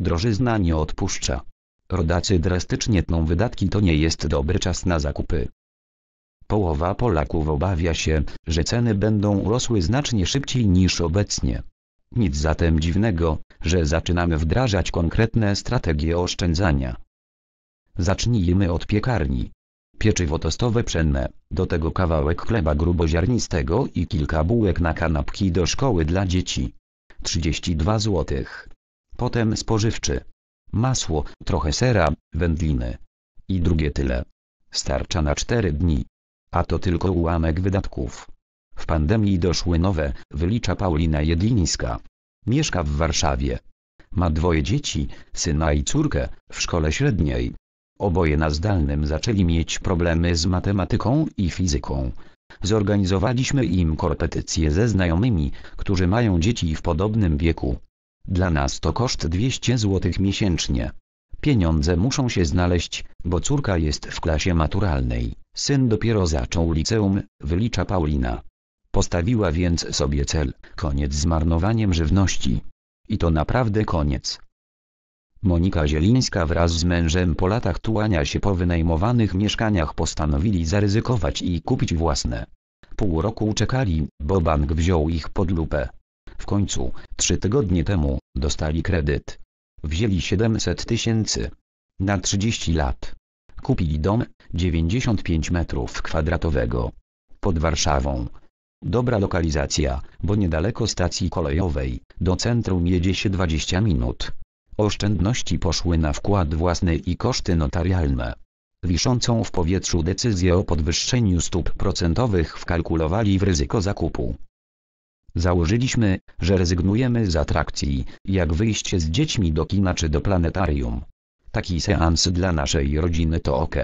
Drożyzna nie odpuszcza. Rodacy drastycznie tną wydatki to nie jest dobry czas na zakupy. Połowa Polaków obawia się, że ceny będą rosły znacznie szybciej niż obecnie. Nic zatem dziwnego, że zaczynamy wdrażać konkretne strategie oszczędzania. Zacznijmy od piekarni. Pieczywo tostowe pszenne, do tego kawałek chleba gruboziarnistego i kilka bułek na kanapki do szkoły dla dzieci. 32 złotych potem spożywczy. Masło, trochę sera, wędliny. I drugie tyle. Starcza na cztery dni. A to tylko ułamek wydatków. W pandemii doszły nowe, wylicza Paulina Jedlińska. Mieszka w Warszawie. Ma dwoje dzieci, syna i córkę, w szkole średniej. Oboje na zdalnym zaczęli mieć problemy z matematyką i fizyką. Zorganizowaliśmy im korpetycje ze znajomymi, którzy mają dzieci w podobnym wieku. Dla nas to koszt 200 zł miesięcznie. Pieniądze muszą się znaleźć, bo córka jest w klasie maturalnej, syn dopiero zaczął liceum, wylicza Paulina. Postawiła więc sobie cel, koniec z marnowaniem żywności. I to naprawdę koniec. Monika Zielińska wraz z mężem po latach tułania się po wynajmowanych mieszkaniach postanowili zaryzykować i kupić własne. Pół roku czekali, bo bank wziął ich pod lupę. W końcu, trzy tygodnie temu, Dostali kredyt. Wzięli 700 tysięcy. Na 30 lat. Kupili dom, 95 metrów kwadratowego. Pod Warszawą. Dobra lokalizacja, bo niedaleko stacji kolejowej, do centrum jedzie się 20 minut. Oszczędności poszły na wkład własny i koszty notarialne. Wiszącą w powietrzu decyzję o podwyższeniu stóp procentowych wkalkulowali w ryzyko zakupu. Założyliśmy, że rezygnujemy z atrakcji, jak wyjście z dziećmi do kina czy do planetarium. Taki seans dla naszej rodziny to ok.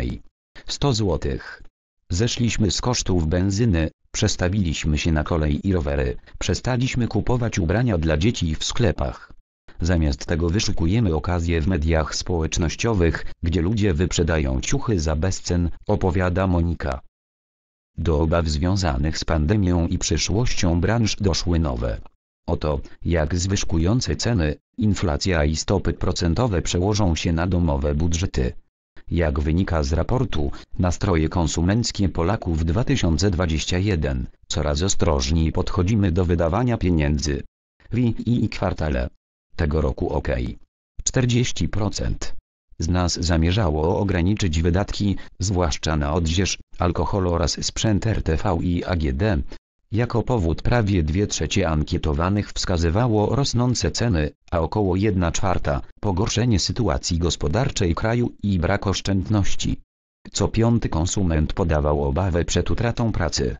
100 złotych. Zeszliśmy z kosztów benzyny, przestawiliśmy się na kolej i rowery, przestaliśmy kupować ubrania dla dzieci w sklepach. Zamiast tego wyszukujemy okazje w mediach społecznościowych, gdzie ludzie wyprzedają ciuchy za bezcen, opowiada Monika. Do obaw związanych z pandemią i przyszłością branż doszły nowe. Oto, jak zwyżkujące ceny, inflacja i stopy procentowe przełożą się na domowe budżety. Jak wynika z raportu, nastroje konsumenckie Polaków 2021, coraz ostrożniej podchodzimy do wydawania pieniędzy. W i, i kwartale. Tego roku ok. 40% z nas zamierzało ograniczyć wydatki, zwłaszcza na odzież, alkohol oraz sprzęt RTV i AGD. Jako powód prawie dwie trzecie ankietowanych wskazywało rosnące ceny, a około 1 czwarta pogorszenie sytuacji gospodarczej kraju i brak oszczędności. Co piąty konsument podawał obawę przed utratą pracy.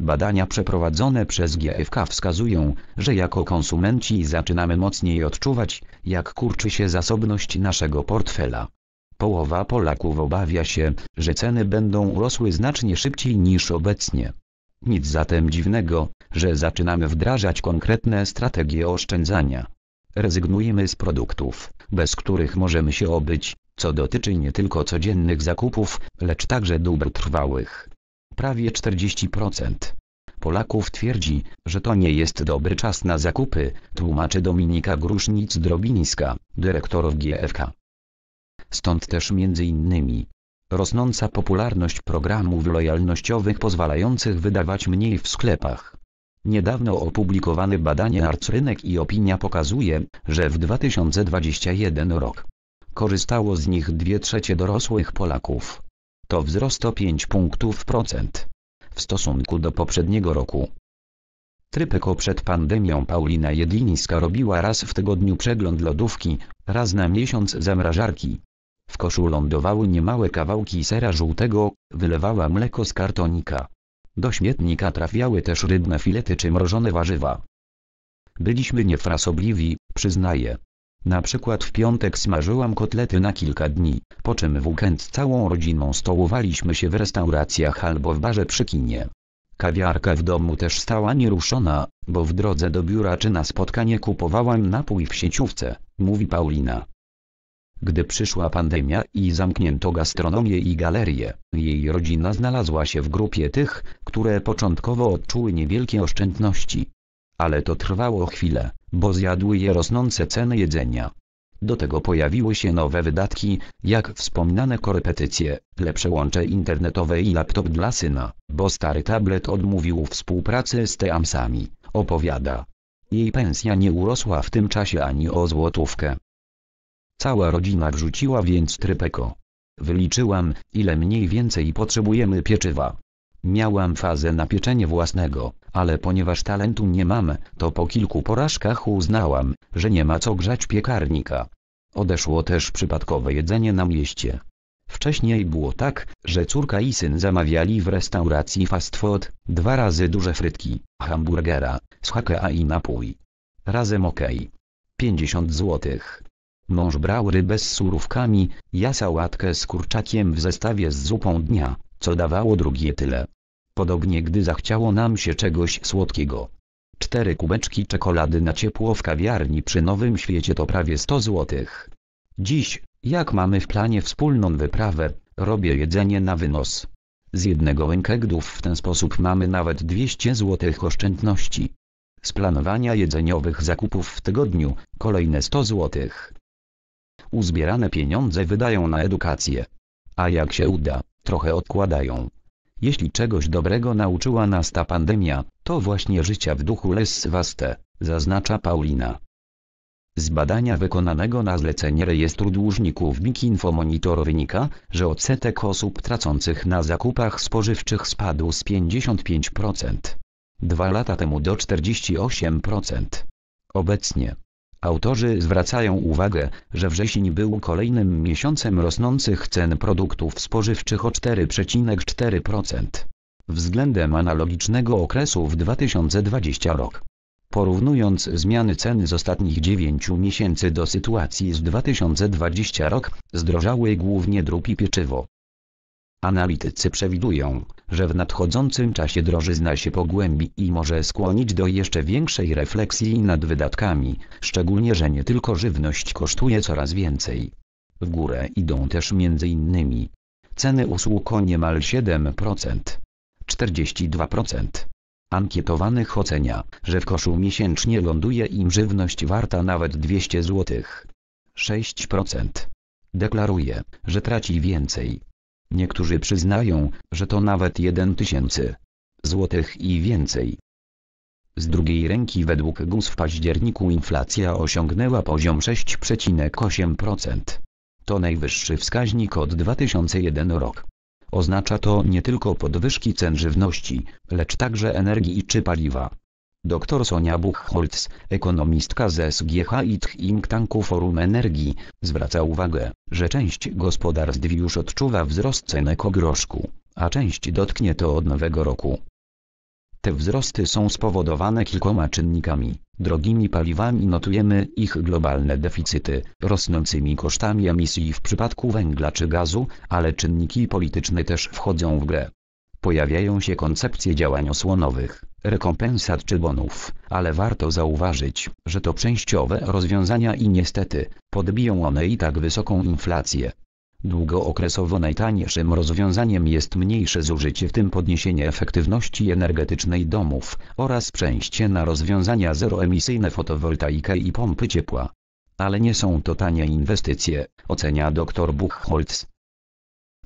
Badania przeprowadzone przez GFK wskazują, że jako konsumenci zaczynamy mocniej odczuwać, jak kurczy się zasobność naszego portfela. Połowa Polaków obawia się, że ceny będą rosły znacznie szybciej niż obecnie. Nic zatem dziwnego, że zaczynamy wdrażać konkretne strategie oszczędzania. Rezygnujemy z produktów, bez których możemy się obyć, co dotyczy nie tylko codziennych zakupów, lecz także dóbr trwałych prawie 40%. Polaków twierdzi, że to nie jest dobry czas na zakupy, tłumaczy Dominika Grusznic-Drobińska, dyrektor GFK. Stąd też między innymi rosnąca popularność programów lojalnościowych pozwalających wydawać mniej w sklepach. Niedawno opublikowane badanie Arcrynek i Opinia pokazuje, że w 2021 rok korzystało z nich 2 trzecie dorosłych Polaków to wzrost o 5 punktów procent. W stosunku do poprzedniego roku. Trypeko przed pandemią Paulina Jedlińska robiła raz w tygodniu przegląd lodówki, raz na miesiąc zamrażarki. W koszu lądowały niemałe kawałki sera żółtego, wylewała mleko z kartonika. Do śmietnika trafiały też rybne filety czy mrożone warzywa. Byliśmy niefrasobliwi, przyznaję. Na przykład w piątek smażyłam kotlety na kilka dni, po czym w weekend całą rodziną stołowaliśmy się w restauracjach albo w barze przy kinie. Kawiarka w domu też stała nieruszona, bo w drodze do biura czy na spotkanie kupowałam napój w sieciówce, mówi Paulina. Gdy przyszła pandemia i zamknięto gastronomię i galerie, jej rodzina znalazła się w grupie tych, które początkowo odczuły niewielkie oszczędności. Ale to trwało chwilę bo zjadły je rosnące ceny jedzenia. Do tego pojawiły się nowe wydatki, jak wspomniane korepetycje, lepsze łącze internetowe i laptop dla syna, bo stary tablet odmówił współpracy z Teamsami, opowiada. Jej pensja nie urosła w tym czasie ani o złotówkę. Cała rodzina wrzuciła więc trypeko. Wyliczyłam, ile mniej więcej potrzebujemy pieczywa. Miałam fazę na pieczenie własnego, ale ponieważ talentu nie mam, to po kilku porażkach uznałam, że nie ma co grzać piekarnika. Odeszło też przypadkowe jedzenie na mieście. Wcześniej było tak, że córka i syn zamawiali w restauracji fast food, dwa razy duże frytki, hamburgera, schakea i napój. Razem ok. 50 złotych. Mąż brał rybę z surówkami, ja sałatkę z kurczakiem w zestawie z zupą dnia, co dawało drugie tyle. Podobnie gdy zachciało nam się czegoś słodkiego. Cztery kubeczki czekolady na ciepło w kawiarni przy Nowym Świecie to prawie 100 złotych. Dziś, jak mamy w planie wspólną wyprawę, robię jedzenie na wynos. Z jednego łękegdów w ten sposób mamy nawet 200 złotych oszczędności. Z planowania jedzeniowych zakupów w tygodniu, kolejne 100 złotych. Uzbierane pieniądze wydają na edukację. A jak się uda, trochę odkładają. Jeśli czegoś dobrego nauczyła nas ta pandemia, to właśnie życia w duchu Les Vaste, zaznacza Paulina. Z badania wykonanego na zlecenie rejestru dłużników Big Info Monitor wynika, że odsetek osób tracących na zakupach spożywczych spadł z 55%. Dwa lata temu do 48%. Obecnie Autorzy zwracają uwagę, że wrzesień był kolejnym miesiącem rosnących cen produktów spożywczych o 4,4% względem analogicznego okresu w 2020 rok. Porównując zmiany cen z ostatnich 9 miesięcy do sytuacji z 2020 rok, zdrożały głównie drób i pieczywo. Analitycy przewidują, że w nadchodzącym czasie drożyzna się pogłębi i może skłonić do jeszcze większej refleksji nad wydatkami, szczególnie że nie tylko żywność kosztuje coraz więcej. W górę idą też m.in. ceny usług o niemal 7%, 42%. Ankietowanych ocenia, że w koszu miesięcznie ląduje im żywność warta nawet 200 zł. 6% deklaruje, że traci więcej Niektórzy przyznają, że to nawet 1 tysięcy złotych i więcej. Z drugiej ręki według GUS w październiku inflacja osiągnęła poziom 6,8%. To najwyższy wskaźnik od 2001 rok. Oznacza to nie tylko podwyżki cen żywności, lecz także energii czy paliwa. Dr Sonia Buchholz, ekonomistka z SGH i think tanku Forum Energii, zwraca uwagę, że część gospodarstw już odczuwa wzrost cen ekogroszku, a część dotknie to od nowego roku. Te wzrosty są spowodowane kilkoma czynnikami. Drogimi paliwami notujemy ich globalne deficyty, rosnącymi kosztami emisji w przypadku węgla czy gazu, ale czynniki polityczne też wchodzą w grę. Pojawiają się koncepcje działań osłonowych, rekompensat czy bonów, ale warto zauważyć, że to częściowe rozwiązania i niestety, podbiją one i tak wysoką inflację. Długookresowo najtańszym rozwiązaniem jest mniejsze zużycie w tym podniesienie efektywności energetycznej domów oraz przejście na rozwiązania zeroemisyjne fotowoltaikę i pompy ciepła. Ale nie są to tanie inwestycje, ocenia dr Buchholz.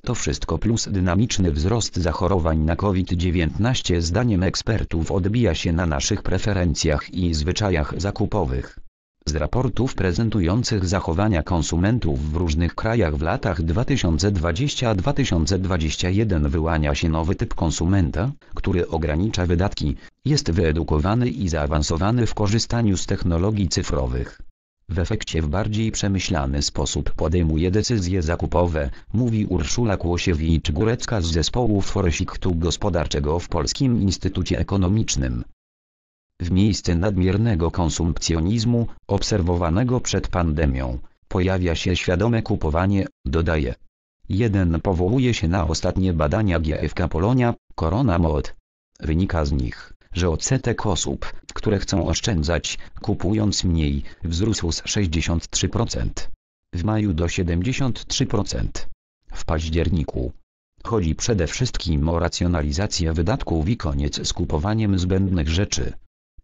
To wszystko plus dynamiczny wzrost zachorowań na COVID-19 zdaniem ekspertów odbija się na naszych preferencjach i zwyczajach zakupowych. Z raportów prezentujących zachowania konsumentów w różnych krajach w latach 2020-2021 wyłania się nowy typ konsumenta, który ogranicza wydatki, jest wyedukowany i zaawansowany w korzystaniu z technologii cyfrowych. W efekcie w bardziej przemyślany sposób podejmuje decyzje zakupowe, mówi Urszula Kłosiewicz-Górecka z zespołu Foresiktu Gospodarczego w Polskim Instytucie Ekonomicznym. W miejsce nadmiernego konsumpcjonizmu, obserwowanego przed pandemią, pojawia się świadome kupowanie, dodaje. Jeden powołuje się na ostatnie badania GFK Polonia, Corona Mod. Wynika z nich, że odsetek osób, które chcą oszczędzać, kupując mniej, wzrósł z 63%. W maju do 73%. W październiku. Chodzi przede wszystkim o racjonalizację wydatków i koniec z kupowaniem zbędnych rzeczy.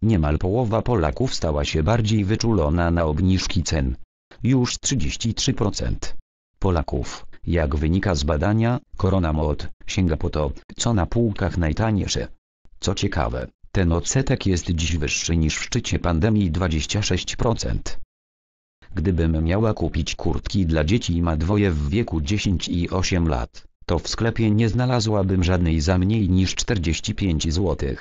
Niemal połowa Polaków stała się bardziej wyczulona na obniżki cen. Już 33%. Polaków, jak wynika z badania, korona mod sięga po to, co na półkach najtańsze. Co ciekawe, ten odsetek jest dziś wyższy niż w szczycie pandemii 26%. Gdybym miała kupić kurtki dla dzieci i ma dwoje w wieku 10 i 8 lat, to w sklepie nie znalazłabym żadnej za mniej niż 45 zł.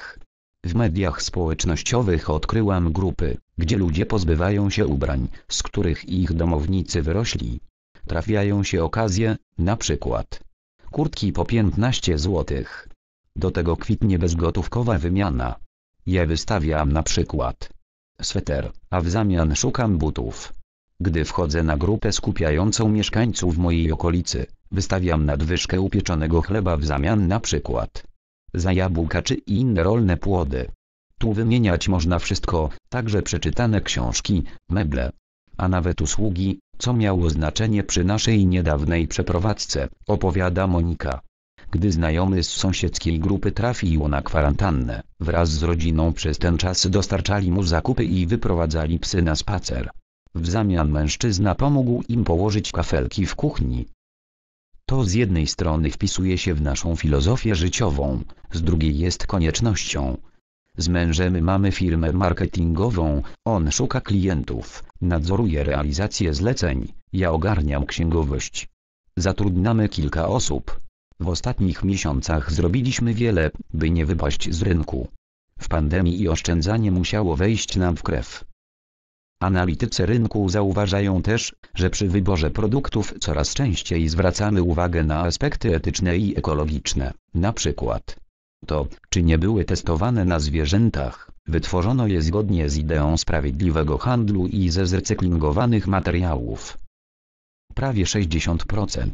W mediach społecznościowych odkryłam grupy, gdzie ludzie pozbywają się ubrań, z których ich domownicy wyrośli. Trafiają się okazje, na przykład kurtki po 15 złotych do tego kwitnie bezgotówkowa wymiana. Ja wystawiam na przykład sweter, a w zamian szukam butów. Gdy wchodzę na grupę skupiającą mieszkańców mojej okolicy, wystawiam nadwyżkę upieczonego chleba w zamian na przykład za jabłka czy inne rolne płody. Tu wymieniać można wszystko, także przeczytane książki, meble, a nawet usługi, co miało znaczenie przy naszej niedawnej przeprowadzce, opowiada Monika gdy znajomy z sąsiedzkiej grupy trafił na kwarantannę. Wraz z rodziną przez ten czas dostarczali mu zakupy i wyprowadzali psy na spacer. W zamian mężczyzna pomógł im położyć kafelki w kuchni. To z jednej strony wpisuje się w naszą filozofię życiową, z drugiej jest koniecznością. Z mężem mamy firmę marketingową, on szuka klientów, nadzoruje realizację zleceń, ja ogarniam księgowość. Zatrudniamy kilka osób, w ostatnich miesiącach zrobiliśmy wiele, by nie wypaść z rynku. W pandemii i oszczędzanie musiało wejść nam w krew. Analitycy rynku zauważają też, że przy wyborze produktów coraz częściej zwracamy uwagę na aspekty etyczne i ekologiczne, na przykład to, czy nie były testowane na zwierzętach, wytworzono je zgodnie z ideą sprawiedliwego handlu i ze zrecyklingowanych materiałów. Prawie 60%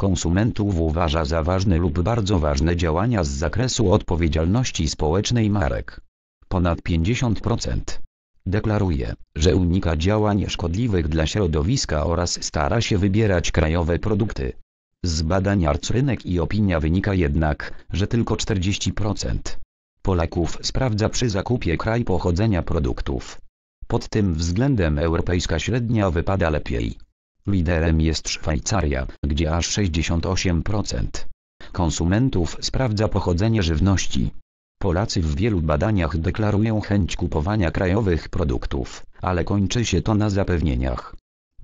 konsumentów uważa za ważne lub bardzo ważne działania z zakresu odpowiedzialności społecznej marek. Ponad 50% deklaruje, że unika działań szkodliwych dla środowiska oraz stara się wybierać krajowe produkty. Z badań Arcrynek i Opinia wynika jednak, że tylko 40% Polaków sprawdza przy zakupie kraj pochodzenia produktów. Pod tym względem europejska średnia wypada lepiej. Liderem jest Szwajcaria, gdzie aż 68% konsumentów sprawdza pochodzenie żywności. Polacy w wielu badaniach deklarują chęć kupowania krajowych produktów, ale kończy się to na zapewnieniach.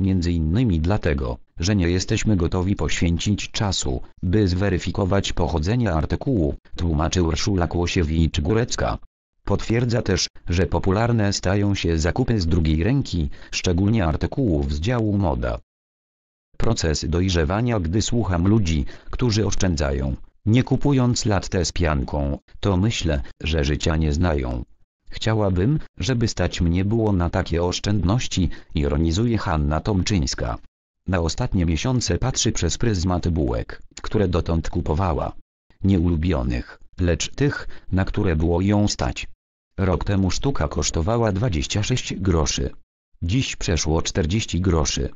Między innymi dlatego, że nie jesteśmy gotowi poświęcić czasu, by zweryfikować pochodzenie artykułu, tłumaczy Urszula Kłosiewicz-Górecka. Potwierdza też, że popularne stają się zakupy z drugiej ręki, szczególnie artykułów z działu moda. Proces dojrzewania gdy słucham ludzi, którzy oszczędzają, nie kupując latte z pianką, to myślę, że życia nie znają. Chciałabym, żeby stać mnie było na takie oszczędności, ironizuje Hanna Tomczyńska. Na ostatnie miesiące patrzy przez pryzmat bułek, które dotąd kupowała. Nieulubionych, lecz tych, na które było ją stać. Rok temu sztuka kosztowała 26 groszy. Dziś przeszło 40 groszy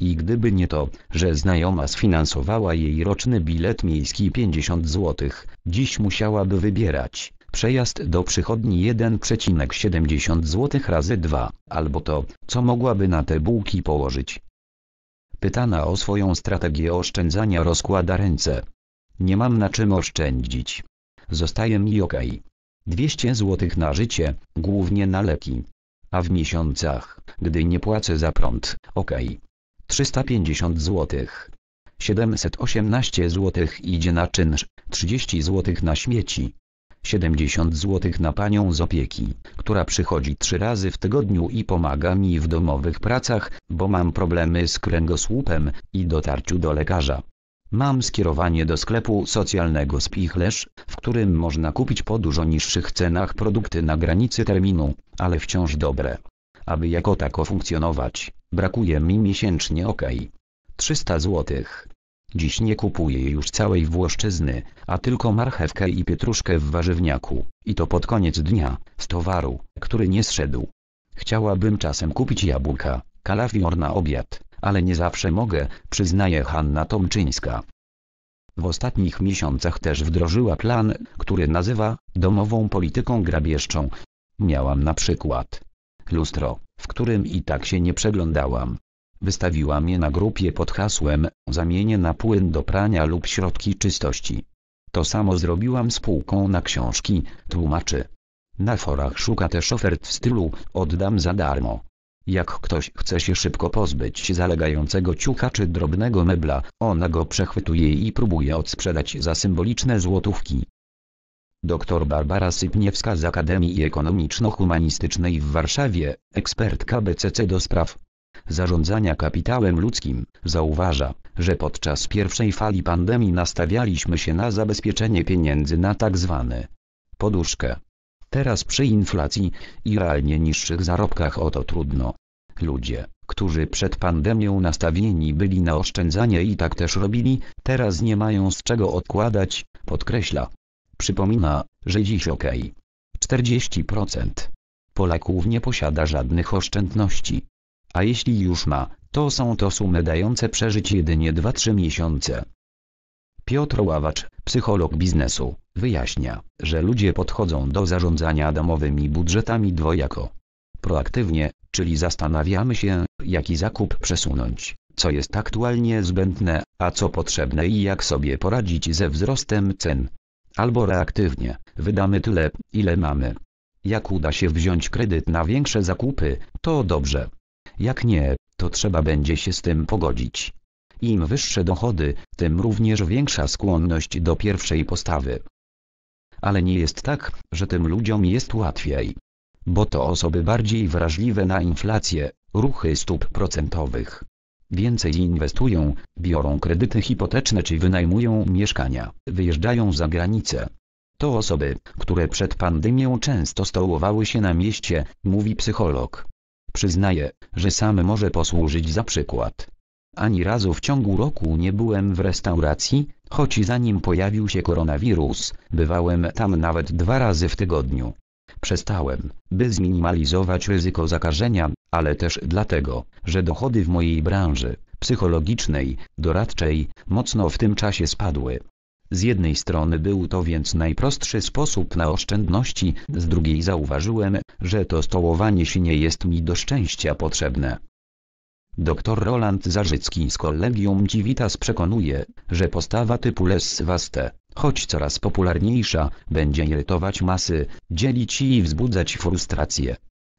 i gdyby nie to, że znajoma sfinansowała jej roczny bilet miejski 50 zł, dziś musiałaby wybierać przejazd do przychodni 1,70 zł razy 2, albo to, co mogłaby na te bułki położyć. Pytana o swoją strategię oszczędzania rozkłada ręce. Nie mam na czym oszczędzić. Zostaje mi ok. 200 zł na życie, głównie na leki. A w miesiącach, gdy nie płacę za prąd, ok. 350 zł. 718 zł idzie na czynsz, 30 zł na śmieci. 70 zł na panią z opieki, która przychodzi trzy razy w tygodniu i pomaga mi w domowych pracach, bo mam problemy z kręgosłupem i dotarciu do lekarza. Mam skierowanie do sklepu socjalnego Spichlerz, w którym można kupić po dużo niższych cenach produkty na granicy terminu, ale wciąż dobre. Aby jako tako funkcjonować, brakuje mi miesięcznie ok. 300 zł. Dziś nie kupuję już całej Włoszczyzny, a tylko marchewkę i pietruszkę w warzywniaku, i to pod koniec dnia, z towaru, który nie zszedł. Chciałabym czasem kupić jabłka, kalafior na obiad, ale nie zawsze mogę, przyznaje Hanna Tomczyńska. W ostatnich miesiącach też wdrożyła plan, który nazywa domową polityką grabieżczą. Miałam na przykład lustro, w którym i tak się nie przeglądałam. Wystawiłam je na grupie pod hasłem, zamienię na płyn do prania lub środki czystości. To samo zrobiłam z półką na książki, tłumaczy. Na forach szuka też ofert w stylu, oddam za darmo. Jak ktoś chce się szybko pozbyć zalegającego ciucha czy drobnego mebla, ona go przechwytuje i próbuje odsprzedać za symboliczne złotówki. Dr Barbara Sypniewska z Akademii Ekonomiczno-Humanistycznej w Warszawie, ekspertka BCC do spraw zarządzania kapitałem ludzkim, zauważa, że podczas pierwszej fali pandemii nastawialiśmy się na zabezpieczenie pieniędzy na tzw. Tak poduszkę. Teraz przy inflacji i realnie niższych zarobkach o to trudno. Ludzie, którzy przed pandemią nastawieni byli na oszczędzanie i tak też robili, teraz nie mają z czego odkładać, podkreśla przypomina, że dziś ok. 40% Polaków nie posiada żadnych oszczędności. A jeśli już ma, to są to sumy dające przeżyć jedynie 2-3 miesiące. Piotr Ławacz, psycholog biznesu, wyjaśnia, że ludzie podchodzą do zarządzania domowymi budżetami dwojako. Proaktywnie, czyli zastanawiamy się, jaki zakup przesunąć, co jest aktualnie zbędne, a co potrzebne i jak sobie poradzić ze wzrostem cen albo reaktywnie, wydamy tyle, ile mamy. Jak uda się wziąć kredyt na większe zakupy, to dobrze. Jak nie, to trzeba będzie się z tym pogodzić. Im wyższe dochody, tym również większa skłonność do pierwszej postawy. Ale nie jest tak, że tym ludziom jest łatwiej. Bo to osoby bardziej wrażliwe na inflację, ruchy stóp procentowych. Więcej inwestują, biorą kredyty hipoteczne czy wynajmują mieszkania, wyjeżdżają za granicę. To osoby, które przed pandemią często stołowały się na mieście, mówi psycholog. Przyznaję, że sam może posłużyć za przykład. Ani razu w ciągu roku nie byłem w restauracji, choć zanim pojawił się koronawirus, bywałem tam nawet dwa razy w tygodniu. Przestałem, by zminimalizować ryzyko zakażenia, ale też dlatego, że dochody w mojej branży psychologicznej, doradczej, mocno w tym czasie spadły. Z jednej strony był to więc najprostszy sposób na oszczędności, z drugiej zauważyłem, że to stołowanie się nie jest mi do szczęścia potrzebne. Doktor Roland Zarzycki z kolegium Civitas przekonuje, że postawa typu les vaste, choć coraz popularniejsza, będzie irytować masy, dzielić i wzbudzać frustrację.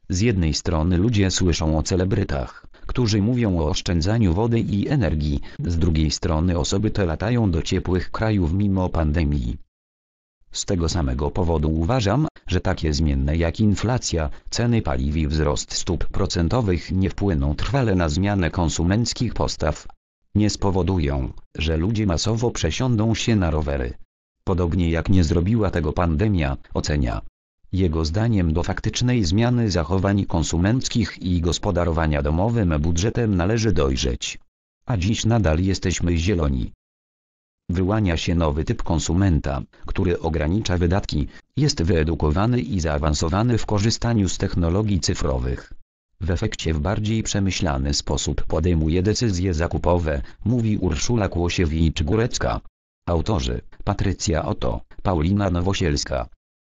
Z jednej strony ludzie słyszą o celebrytach, którzy mówią o oszczędzaniu wody i energii, z drugiej strony osoby te latają do ciepłych krajów mimo pandemii. Z tego samego powodu uważam, że takie zmienne jak inflacja, ceny paliw i wzrost stóp procentowych nie wpłyną trwale na zmianę konsumenckich postaw. Nie spowodują, że ludzie masowo przesiądą się na rowery. Podobnie jak nie zrobiła tego pandemia, ocenia. Jego zdaniem do faktycznej zmiany zachowań konsumenckich i gospodarowania domowym budżetem należy dojrzeć. A dziś nadal jesteśmy zieloni. Wyłania się nowy typ konsumenta, który ogranicza wydatki, jest wyedukowany i zaawansowany w korzystaniu z technologii cyfrowych. W efekcie w bardziej przemyślany sposób podejmuje decyzje zakupowe, mówi Urszula Kłosiewicz-Górecka. Autorzy Patrycja Oto, Paulina Nowosielska,